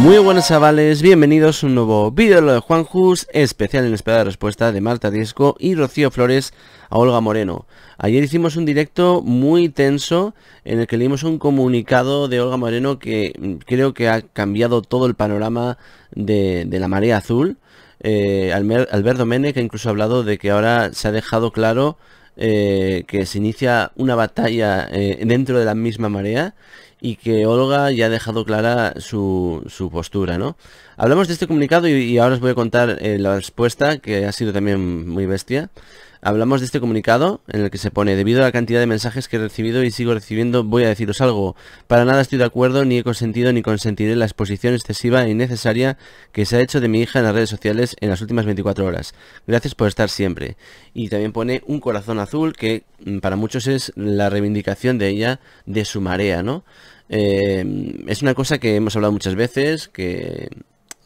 Muy buenas chavales, bienvenidos a un nuevo vídeo de Juan Jus, especial en espera de respuesta de Marta Diezco y Rocío Flores a Olga Moreno. Ayer hicimos un directo muy tenso en el que leímos un comunicado de Olga Moreno que mm, creo que ha cambiado todo el panorama de, la marea azul. Eh, Alberto Mene que incluso ha hablado de que ahora se ha dejado claro eh, que se inicia una batalla eh, dentro de la misma marea y que Olga ya ha dejado clara su, su postura, ¿no? Hablamos de este comunicado y, ahora os voy a contar eh, la respuesta, que ha sido también muy bestia. Hablamos de este comunicado en el que se pone, debido a la cantidad de mensajes que he recibido y sigo recibiendo, voy a deciros algo. Para nada estoy de acuerdo, ni he consentido ni consentiré la exposición excesiva e innecesaria que se ha hecho de mi hija en las redes sociales en las últimas 24 horas. Gracias por estar siempre. Y también pone un corazón azul que mm, para muchos es la reivindicación de ella de su marea, ¿no? Eh, es una cosa que hemos hablado muchas veces, que,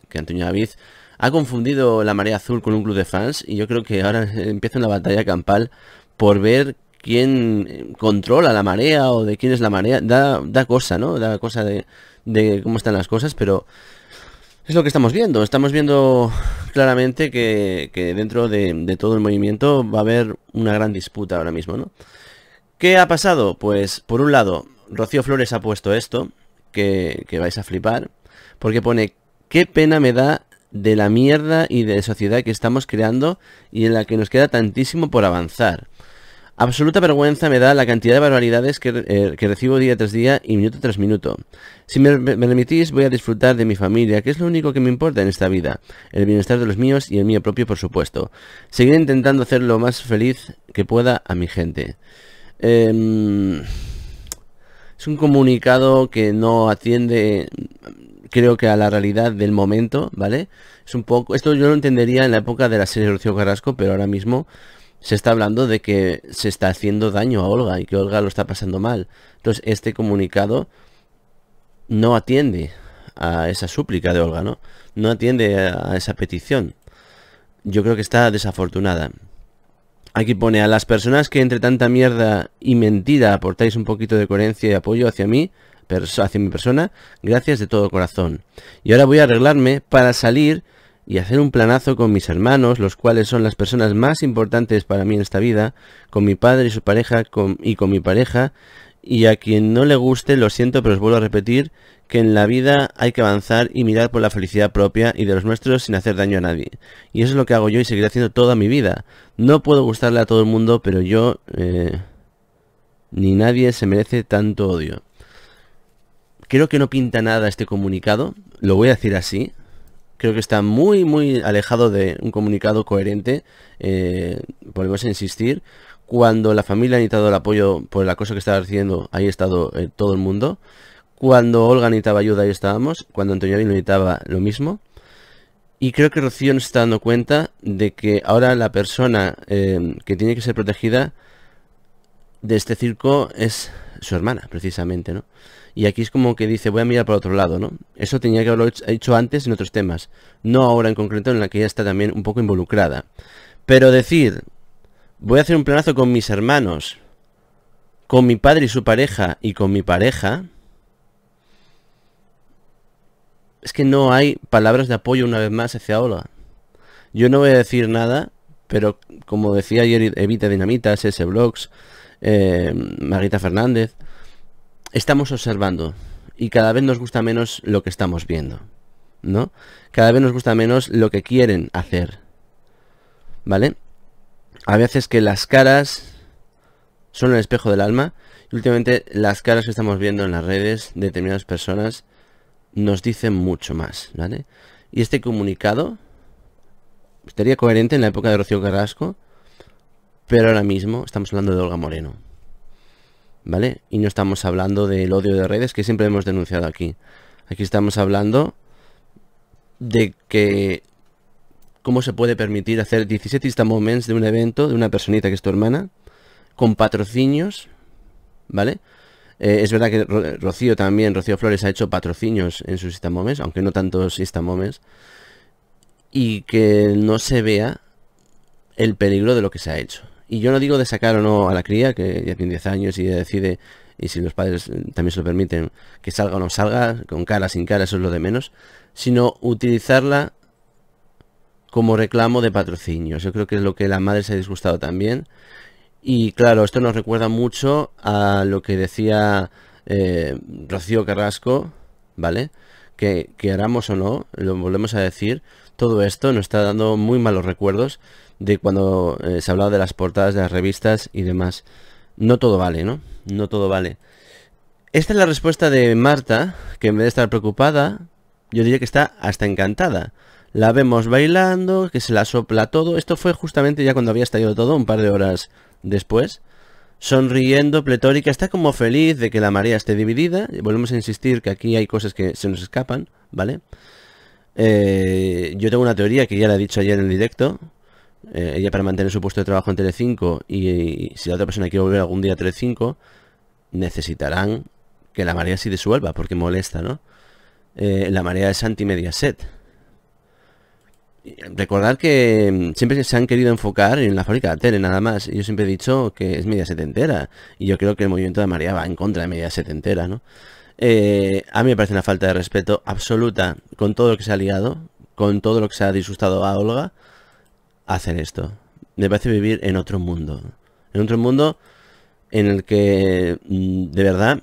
que Antonio David ha confundido la marea azul con un club de fans y yo creo que ahora empieza una batalla campal por ver quién controla la marea o de quién es la marea. Da, cosa, ¿no? Da cosa de, cómo están las cosas, pero es lo que estamos viendo. Estamos viendo claramente que, dentro de, de, todo el movimiento va a haber una gran disputa ahora mismo, ¿no? ¿Qué ha pasado? Pues, por un lado, Rocío Flores ha puesto esto, que, que vais a flipar, porque pone, qué pena me da de la mierda y de sociedad que estamos creando y en la que nos queda tantísimo por avanzar. Absoluta vergüenza me da la cantidad de barbaridades que, eh, recibo día tras día y minuto tras minuto. Si me, permitís, voy a disfrutar de mi familia, que es lo único que me importa en esta vida. El bienestar de los míos y el mío propio, por supuesto. Seguiré intentando hacer lo más feliz que pueda a mi gente. Em, es un comunicado que no atiende creo que a la realidad del momento, ¿vale? Es un poco, esto yo lo entendería en la época de la serie de Lucio Carrasco, pero ahora mismo se está hablando de que se está haciendo daño a Olga y que Olga lo está pasando mal. Entonces, este comunicado no atiende a esa súplica de Olga, ¿no? No atiende a esa petición. Yo creo que está desafortunada. Aquí pone a las personas que entre tanta mierda y mentira aportáis un poquito de coherencia y apoyo hacia mí, hacia mi persona, gracias de todo corazón. Y ahora voy a arreglarme para salir y hacer un planazo con mis hermanos, los cuales son las personas más importantes para mí en esta vida, con mi padre y su pareja y con mi pareja. Y a quien no le guste, lo siento, pero os vuelvo a repetir que en la vida hay que avanzar y mirar por la felicidad propia y de los nuestros sin hacer daño a nadie. Y eso es lo que hago yo y seguiré haciendo toda mi vida. No puedo gustarle a todo el mundo, pero yo... Eh, ni nadie se merece tanto odio. Creo que no pinta nada este comunicado, lo voy a decir así. Creo que está muy, muy alejado de un comunicado coherente, podemos eh, volvemos a insistir. Cuando la familia ha necesitado el apoyo por el acoso que estaba haciendo, ahí ha estado eh, todo el mundo. Cuando Olga necesitaba ayuda, ahí estábamos. Cuando Antonio necesitaba lo mismo. Y creo que Rocío no está dando cuenta de que ahora la persona eh, que tiene que ser protegida de este circo es su hermana, precisamente, ¿no? Y aquí es como que dice, voy a mirar para otro lado, ¿no? Eso tenía que haberlo hecho antes en otros temas, no ahora en concreto en la que ella está también un poco involucrada. Pero decir, voy a hacer un planazo con mis hermanos, con mi padre y su pareja y con mi pareja, es que no hay palabras de apoyo una vez más hacia Olga. Yo no voy a decir nada, pero como decía ayer Evita Dinamitas, ese blogs, eh, Margarita Fernández, estamos observando y cada vez nos gusta menos lo que estamos viendo, ¿no? Cada vez nos gusta menos lo que quieren hacer, ¿vale? A veces que las caras son el espejo del alma y últimamente las caras que estamos viendo en las redes de determinadas personas nos dicen mucho más, ¿vale? Y este comunicado estaría pues, coherente en la época de Rocío Carrasco, pero ahora mismo estamos hablando de Olga Moreno. ¿Vale? Y no estamos hablando del odio de redes que siempre hemos denunciado aquí. Aquí estamos hablando de que cómo se puede permitir hacer 17 moments de un evento de una personita que es tu hermana con patrocinios, ¿vale? Eh, es verdad que Rocío también, Rocío Flores ha hecho patrocinios en sus moments, aunque no tantos moments, y que no se vea el peligro de lo que se ha hecho. Y yo no digo de sacar o no a la cría, que ya tiene 10 años y decide, y si los padres eh, también se lo permiten, que salga o no salga, con cara, sin cara, eso es lo de menos, sino utilizarla como reclamo de patrocinio. Yo creo que es lo que la madre se ha disgustado también. Y claro, esto nos recuerda mucho a lo que decía eh, Rocío Carrasco, ¿vale? Que haramos o no, lo volvemos a decir, todo esto nos está dando muy malos recuerdos de cuando eh, se hablaba de las portadas de las revistas y demás. No todo vale, ¿no? No todo vale. Esta es la respuesta de Marta, que en vez de estar preocupada, yo diría que está hasta encantada. La vemos bailando, que se la sopla todo. Esto fue justamente ya cuando había estallado todo, un par de horas después. Sonriendo, pletórica, está como feliz de que la marea esté dividida. Volvemos a insistir que aquí hay cosas que se nos escapan, ¿vale? vale eh, yo tengo una teoría que ya la he dicho ayer en el directo. Eh, ella para mantener su puesto de trabajo en tele y, y, si la otra persona quiere volver algún día a Tele5, necesitarán que la marea se disuelva porque molesta, ¿no? Eh, la marea es anti-mediaset. Recordar que mm, siempre se han querido enfocar en la fábrica de tele nada más. Yo siempre he dicho que es media entera Y yo creo que el movimiento de marea va en contra de media entera, ¿no? Eh, a mí me parece una falta de respeto absoluta con todo lo que se ha liado, con todo lo que se ha disgustado a Olga, hacer esto. Me parece vivir en otro mundo. En otro mundo en el que, mm, de verdad,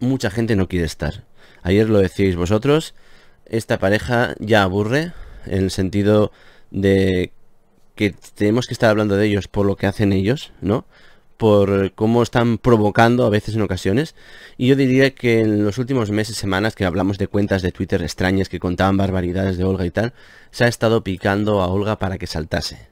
mucha gente no quiere estar. Ayer lo decíais vosotros, esta pareja ya aburre, en el sentido de que tenemos que estar hablando de ellos por lo que hacen ellos, ¿no? por cómo están provocando a veces en ocasiones. Y yo diría que en los últimos meses, semanas que hablamos de cuentas de Twitter extrañas que contaban barbaridades de Olga y tal, se ha estado picando a Olga para que saltase.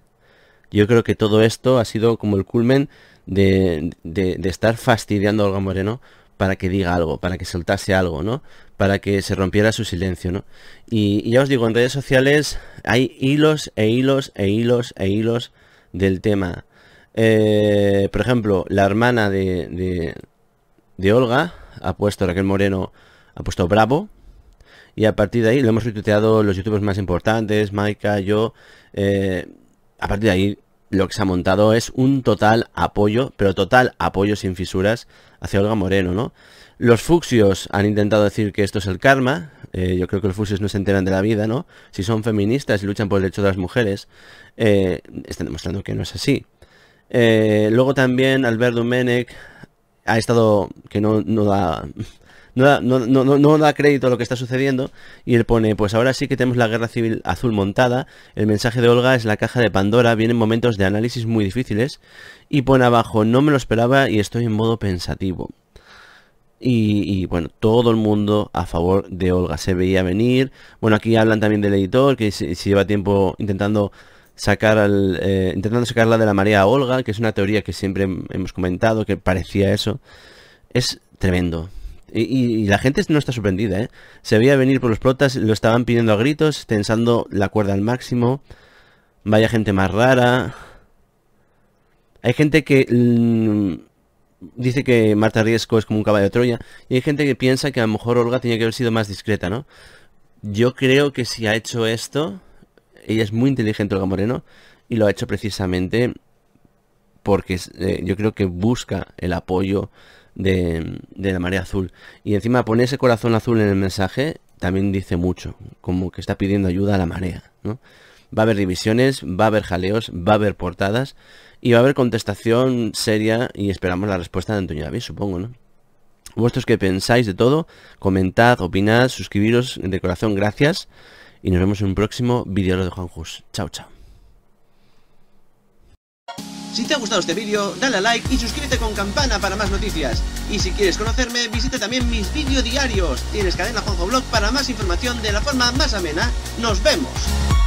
Yo creo que todo esto ha sido como el culmen de, de, estar fastidiando a Olga Moreno para que diga algo, para que soltase algo, ¿no? Para que se rompiera su silencio, ¿no? Y, y, ya os digo, en redes sociales hay hilos e hilos e hilos e hilos del tema. Eh, por ejemplo, la hermana de, Olga ha puesto, Raquel Moreno, ha puesto Bravo. Y a partir de ahí lo hemos retuiteado los youtubers más importantes, Maika, yo. Eh, a partir de ahí lo que se ha montado es un total apoyo, pero total apoyo sin fisuras hacia Olga Moreno, ¿no? Los fucsios han intentado decir que esto es el karma. Eh, yo creo que los fucsios no se enteran de la vida, ¿no? Si son feministas y luchan por el derecho de las mujeres, están demostrando que no es así. Eh, luego también Alberto Menec ha estado, que no, da... No da, crédito a lo que está sucediendo y él pone, pues ahora sí que tenemos la guerra civil azul montada, el mensaje de Olga es la caja de Pandora, vienen momentos de análisis muy difíciles y pone abajo, no me lo esperaba y estoy en modo pensativo. Y, bueno, todo el mundo a favor de Olga se veía venir. Bueno, aquí hablan también del editor, que se lleva tiempo intentando sacar al, eh, intentando sacarla de la marea Olga, que es una teoría que siempre hemos comentado, que parecía eso, es tremendo. Y, la gente no está sorprendida, ¿eh? Se veía venir por los protas, lo estaban pidiendo a gritos, tensando la cuerda al máximo. Vaya gente más rara. Hay gente que mm, dice que Marta Riesco es como un caballo de Troya. Y hay gente que piensa que a lo mejor Olga tenía que haber sido más discreta, ¿no? Yo creo que si ha hecho esto, ella es muy inteligente, Olga Moreno, y lo ha hecho precisamente porque eh, yo creo que busca el apoyo de, la marea azul. Y encima poner ese corazón azul en el mensaje también dice mucho, como que está pidiendo ayuda a la marea. ¿no? Va a haber divisiones, va a haber jaleos, va a haber portadas y va a haber contestación seria y esperamos la respuesta de Antonio David, supongo, ¿no? Vuestros que pensáis de todo, comentad, opinad, suscribiros de corazón, gracias y nos vemos en un próximo vídeo de Juanjus. Chao, chao. Si te ha gustado este vídeo, dale a like y suscríbete con campana para más noticias. Y si quieres conocerme, visita también mis vídeos diarios. Tienes cadena Juanjo Blog para más información de la forma más amena. ¡Nos vemos!